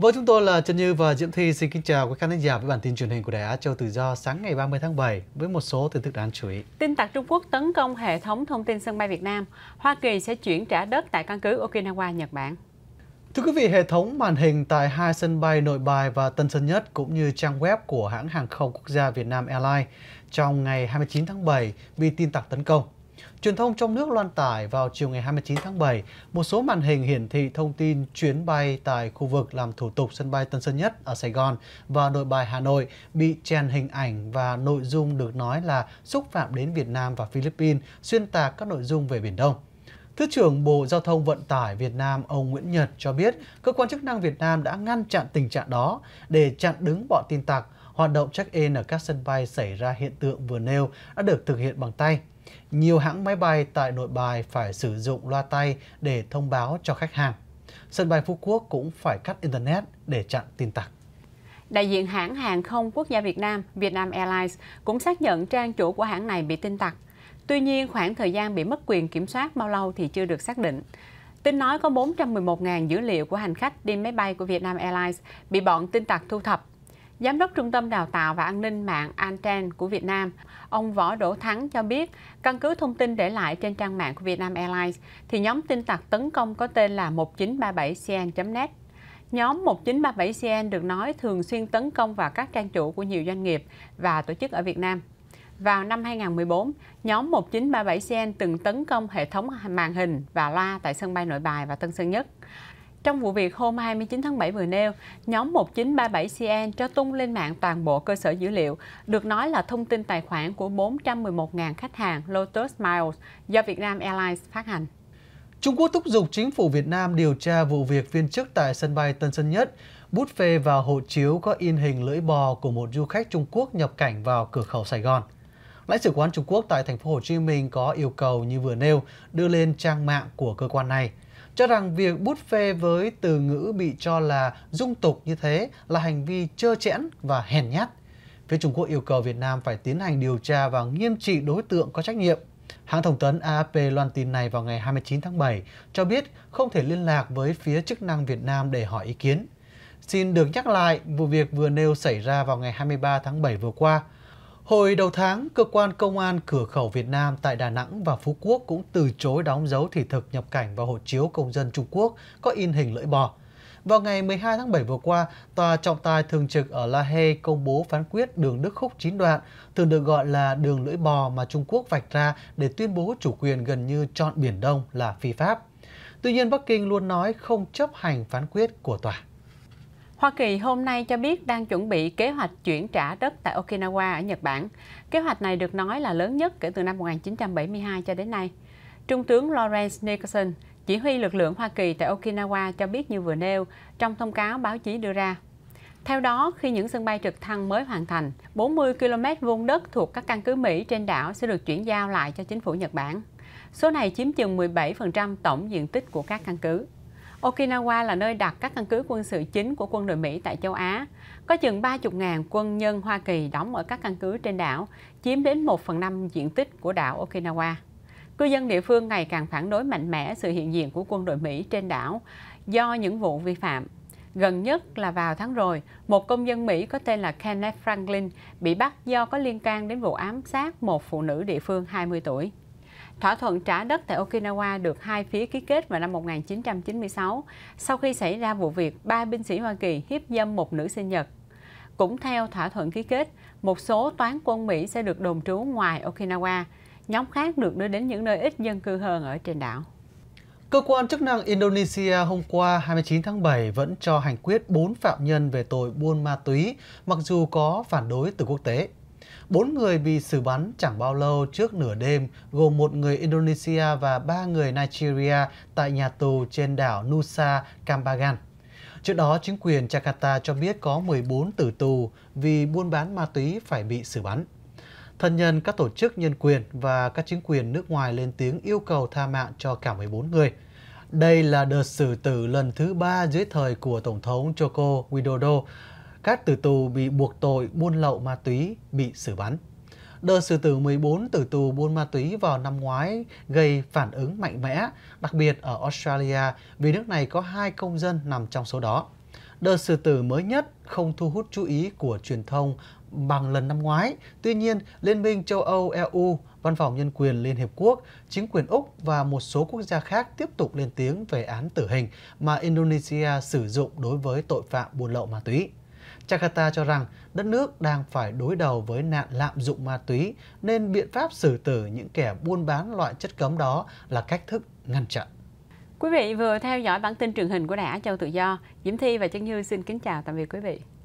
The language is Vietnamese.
Với chúng tôi là Trần Như và Diễm Thi xin kính chào quý khán giả với bản tin truyền hình của Đài Á Châu Tự Do sáng ngày 30 tháng 7 với một số tin tức đáng chú ý. Tin tặc Trung Quốc tấn công hệ thống thông tin sân bay Việt Nam. Hoa Kỳ sẽ chuyển trả đất tại căn cứ Okinawa, Nhật Bản. Thưa quý vị, hệ thống màn hình tại hai sân bay Nội Bài và Tân Sơn Nhất cũng như trang web của hãng hàng không quốc gia Việt Nam Airlines trong ngày 29 tháng 7 bị tin tặc tấn công. Truyền thông trong nước loan tải vào chiều ngày 29 tháng 7, một số màn hình hiển thị thông tin chuyến bay tại khu vực làm thủ tục sân bay Tân Sơn Nhất ở Sài Gòn và nội bài Hà Nội bị chèn hình ảnh và nội dung được nói là xúc phạm đến Việt Nam và Philippines, xuyên tạc các nội dung về Biển Đông. Thứ trưởng Bộ Giao thông Vận tải Việt Nam ông Nguyễn Nhật cho biết cơ quan chức năng Việt Nam đã ngăn chặn tình trạng đó để chặn đứng bọn tin tặc. Hoạt động check-in ở các sân bay xảy ra hiện tượng vừa nêu đã được thực hiện bằng tay. Nhiều hãng máy bay tại nội bài phải sử dụng loa tay để thông báo cho khách hàng. Sân bay Phú Quốc cũng phải cắt Internet để chặn tin tặc. Đại diện hãng hàng không quốc gia Việt Nam, Vietnam Airlines, cũng xác nhận trang chủ của hãng này bị tin tặc. Tuy nhiên, khoảng thời gian bị mất quyền kiểm soát bao lâu thì chưa được xác định. Tin nói có 411.000 dữ liệu của hành khách đi máy bay của Vietnam Airlines bị bọn tin tặc thu thập Giám đốc Trung tâm Đào tạo và An ninh mạng Anten của Việt Nam, ông Võ Đỗ Thắng cho biết, căn cứ thông tin để lại trên trang mạng của Vietnam Airlines, thì nhóm tin tặc tấn công có tên là 1937cn.net. Nhóm 1937cn được nói thường xuyên tấn công vào các trang chủ của nhiều doanh nghiệp và tổ chức ở Việt Nam. Vào năm 2014, nhóm 1937CN từng tấn công hệ thống màn hình và loa tại sân bay Nội Bài và Tân Sơn Nhất. Trong vụ việc hôm 29 tháng 7 vừa nêu, nhóm 1937CN cho tung lên mạng toàn bộ cơ sở dữ liệu, được nói là thông tin tài khoản của 411.000 khách hàng Lotus Miles do Vietnam Airlines phát hành. Trung Quốc thúc giục chính phủ Việt Nam điều tra vụ việc viên chức tại sân bay Tân Sơn Nhất, bút phê vào hộ chiếu có in hình lưỡi bò của một du khách Trung Quốc nhập cảnh vào cửa khẩu Sài Gòn. Lãnh sự quán Trung Quốc tại thành phố Hồ Chí Minh có yêu cầu như vừa nêu đưa lên trang mạng của cơ quan này – cho rằng việc bút phê với từ ngữ bị cho là dung tục như thế là hành vi trơ trẽn và hèn nhát. Phía Trung Quốc yêu cầu Việt Nam phải tiến hành điều tra và nghiêm trị đối tượng có trách nhiệm. Hãng thông tấn AFP loan tin này vào ngày 29 tháng 7 cho biết không thể liên lạc với phía chức năng Việt Nam để hỏi ý kiến. Xin được nhắc lại, vụ việc vừa nêu xảy ra vào ngày 23 tháng 7 vừa qua – Hồi đầu tháng, cơ quan công an cửa khẩu Việt Nam tại Đà Nẵng và Phú Quốc cũng từ chối đóng dấu thị thực nhập cảnh và hộ chiếu công dân Trung Quốc có in hình lưỡi bò. Vào ngày 12 tháng 7 vừa qua, Tòa trọng tài thường trực ở La Hay công bố phán quyết đường Đức Khúc 9 đoạn, thường được gọi là đường lưỡi bò mà Trung Quốc vạch ra để tuyên bố chủ quyền gần như trọn Biển Đông là phi pháp. Tuy nhiên, Bắc Kinh luôn nói không chấp hành phán quyết của tòa. Hoa Kỳ hôm nay cho biết đang chuẩn bị kế hoạch chuyển trả đất tại Okinawa ở Nhật Bản. Kế hoạch này được nói là lớn nhất kể từ năm 1972 cho đến nay. Trung tướng Lawrence Nicholson, chỉ huy lực lượng Hoa Kỳ tại Okinawa cho biết như vừa nêu trong thông cáo báo chí đưa ra. Theo đó, khi những sân bay trực thăng mới hoàn thành, 40 km vuông đất thuộc các căn cứ Mỹ trên đảo sẽ được chuyển giao lại cho chính phủ Nhật Bản. Số này chiếm chừng 17% tổng diện tích của các căn cứ. Okinawa là nơi đặt các căn cứ quân sự chính của quân đội Mỹ tại châu Á. Có chừng 30.000 quân nhân Hoa Kỳ đóng ở các căn cứ trên đảo, chiếm đến 1 phần 5 diện tích của đảo Okinawa. Cư dân địa phương ngày càng phản đối mạnh mẽ sự hiện diện của quân đội Mỹ trên đảo do những vụ vi phạm. Gần nhất là vào tháng rồi, một công dân Mỹ có tên là Kenneth Franklin bị bắt do có liên can đến vụ ám sát một phụ nữ địa phương 20 tuổi. Thỏa thuận trả đất tại Okinawa được hai phía ký kết vào năm 1996 sau khi xảy ra vụ việc ba binh sĩ Hoa Kỳ hiếp dâm một nữ sinh Nhật. Cũng theo thỏa thuận ký kết, một số toán quân Mỹ sẽ được đồn trú ngoài Okinawa, nhóm khác được đưa đến những nơi ít dân cư hơn ở trên đảo. Cơ quan chức năng Indonesia hôm qua 29 tháng 7 vẫn cho hành quyết 4 phạm nhân về tội buôn ma túy, mặc dù có phản đối từ quốc tế. Bốn người bị xử bắn chẳng bao lâu trước nửa đêm, gồm một người Indonesia và ba người Nigeria tại nhà tù trên đảo Nusa Kambangan. Trước đó, chính quyền Jakarta cho biết có 14 tử tù vì buôn bán ma túy phải bị xử bắn. Thân nhân các tổ chức nhân quyền và các chính quyền nước ngoài lên tiếng yêu cầu tha mạng cho cả 14 người. Đây là đợt xử tử lần thứ ba dưới thời của Tổng thống Joko Widodo, các tử tù bị buộc tội buôn lậu ma túy bị xử bắn. Đợt xử tử 14 tử tù buôn ma túy vào năm ngoái gây phản ứng mạnh mẽ, đặc biệt ở Australia vì nước này có hai công dân nằm trong số đó. Đợt xử tử mới nhất không thu hút chú ý của truyền thông bằng lần năm ngoái. Tuy nhiên, Liên minh châu Âu EU, Văn phòng Nhân quyền Liên Hiệp Quốc, chính quyền Úc và một số quốc gia khác tiếp tục lên tiếng về án tử hình mà Indonesia sử dụng đối với tội phạm buôn lậu ma túy. Jakarta cho rằng đất nước đang phải đối đầu với nạn lạm dụng ma túy nên biện pháp xử tử những kẻ buôn bán loại chất cấm đó là cách thức ngăn chặn. Quý vị vừa theo dõi bản tin truyền hình của Đài Á Châu Tự Do. Diễm Thi và Trân Như xin kính chào tạm biệt quý vị.